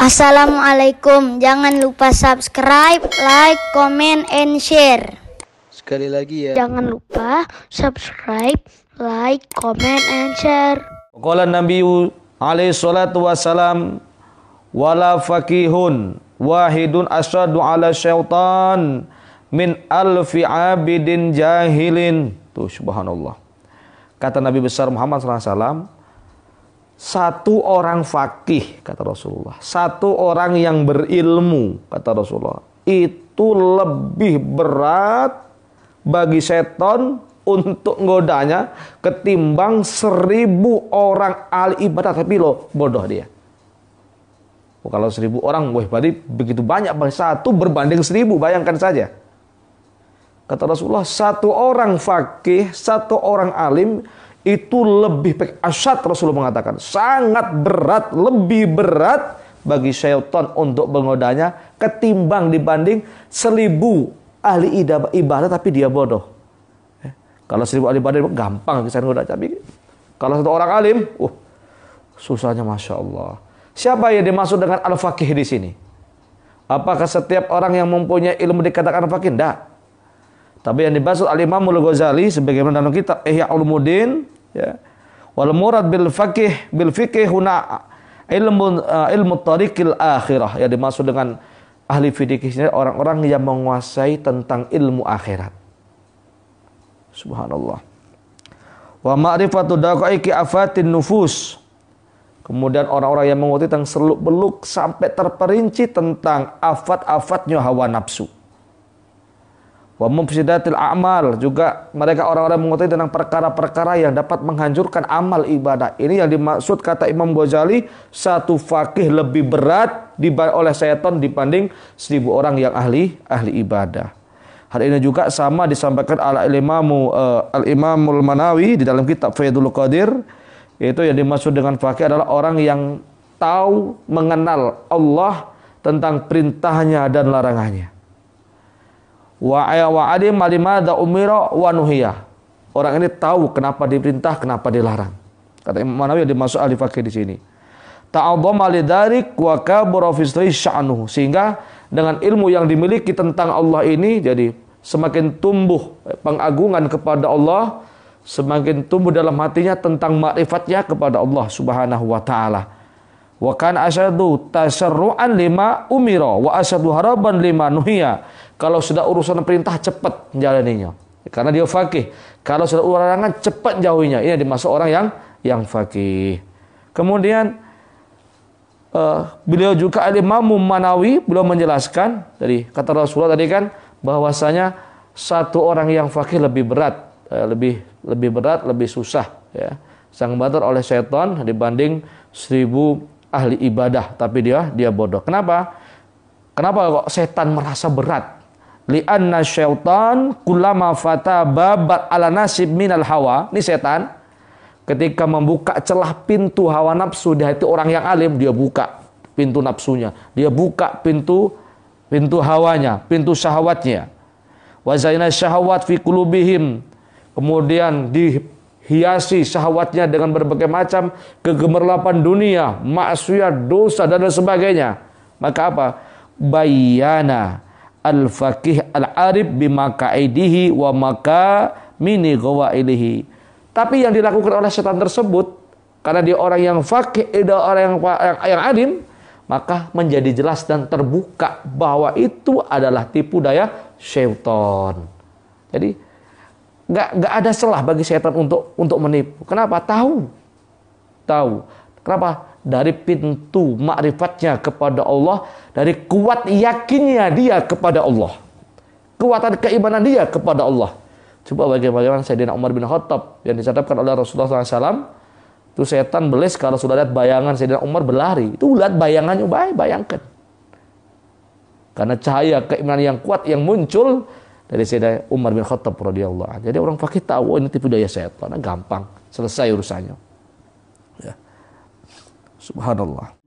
Assalamualaikum. Jangan lupa subscribe, like, comment, and share. Sekali lagi ya. Jangan lupa subscribe, like, comment, and share. Qala Nabi alaihi salatu wasalam wala fakihun wahidun asadu ala syaitan min alfi abidin jahilin. Tuh subhanallah. Kata Nabi besar Muhammad sallallahu alaihi wasallam, satu orang fakih kata Rasulullah, satu orang yang berilmu kata Rasulullah, itu lebih berat bagi setan untuk godanya ketimbang seribu orang ahli ibadah tapi lo bodoh dia. Oh, kalau seribu orang, wah berarti begitu banyak bang satu berbanding seribu bayangkan saja. Kata Rasulullah, satu orang fakih, satu orang alim itu lebih baik asyad Rasulullah mengatakan sangat berat lebih berat bagi syaitan untuk menggodanya ketimbang dibanding seribu ahli ibadah tapi dia bodoh. Eh, kalau seribu ahli ibadah gampang bisa menggoda tapi kalau satu orang alim, uh, susahnya masya Allah. Siapa yang dimaksud dengan al faqih di sini? Apakah setiap orang yang mempunyai ilmu dikatakan al Tidak. Tapi yang dibahas oleh Imam Al-Ghazali sebagaimana dalam kitab Ihya Ulumuddin ya. Wal murad bil fakih bil fikih huna ilmu uh, ilmu tariqil akhirah ya dimaksud dengan ahli fikih orang-orang yang menguasai tentang ilmu akhirat. Subhanallah. Wa ma'rifatu daqaiqi afatin nufus. Kemudian orang-orang yang mengerti tentang seluk beluk sampai terperinci tentang afat-afatnya hawa nafsu. Wa mufsidatil amal juga mereka orang-orang mengetahui tentang perkara-perkara yang dapat menghancurkan amal ibadah. Ini yang dimaksud kata Imam Ghazali satu fakih lebih berat oleh setan dibanding seribu orang yang ahli ahli ibadah. Hal ini juga sama disampaikan ala al-imamu uh, eh, al-imamul manawi di dalam kitab Faidul Qadir yaitu yang dimaksud dengan fakih adalah orang yang tahu mengenal Allah tentang perintahnya dan larangannya wa wa alim malimada umiro wa nuhiya. Orang ini tahu kenapa diperintah, kenapa dilarang. Kata Imam Manawi yang dimaksud ahli fakih di sini. Ta'adzama lidarik wa kabura fi sya'nuhu. Sehingga dengan ilmu yang dimiliki tentang Allah ini jadi semakin tumbuh pengagungan kepada Allah, semakin tumbuh dalam hatinya tentang makrifatnya kepada Allah Subhanahu wa taala. Wa kan asyadu tasarru'an lima umira wa asyadu haraban lima nuhiya. Kalau sudah urusan perintah cepat jalaninya. Karena dia fakih. Kalau sudah urusan larangan cepat jauhinya. Ini dimaksud orang yang yang fakih. Kemudian uh, beliau juga al Imam Manawi beliau menjelaskan dari kata Rasulullah tadi kan bahwasanya satu orang yang fakih lebih berat, uh, lebih lebih berat, lebih susah ya. Sang batar oleh setan dibanding seribu ahli ibadah tapi dia dia bodoh. Kenapa? Kenapa kok setan merasa berat? Lianna syaitan kulama fata babat ala nasib minal hawa. Ini setan. Ketika membuka celah pintu hawa nafsu di hati orang yang alim, dia buka pintu nafsunya. Dia buka pintu pintu hawanya, pintu syahwatnya. Wazaina syahwat fi kulubihim. Kemudian dihiasi syahwatnya dengan berbagai macam kegemerlapan dunia, maksiat, dosa dan sebagainya. Maka apa? Bayana al-faqih al-arif bima kaidihi wa maka mini ghawailihi. Tapi yang dilakukan oleh setan tersebut karena dia orang yang fakih, dia orang yang, yang, yang alim, maka menjadi jelas dan terbuka bahwa itu adalah tipu daya syaitan. Jadi nggak nggak ada celah bagi setan untuk untuk menipu. Kenapa? Tahu, tahu. Kenapa? dari pintu makrifatnya kepada Allah, dari kuat yakinnya dia kepada Allah. Kekuatan keimanan dia kepada Allah. Coba bagaimana Sayyidina Umar bin Khattab yang dicatatkan oleh Rasulullah SAW. Itu setan belis kalau sudah lihat bayangan Sayyidina Umar berlari. Itu lihat bayangannya, baik bayangkan. Karena cahaya keimanan yang kuat yang muncul dari Sayyidina Umar bin Khattab radhiyallahu anhu. Jadi orang fakih tahu oh, ini tipu daya setan, nah, gampang, selesai urusannya. Ya. Subhanallah.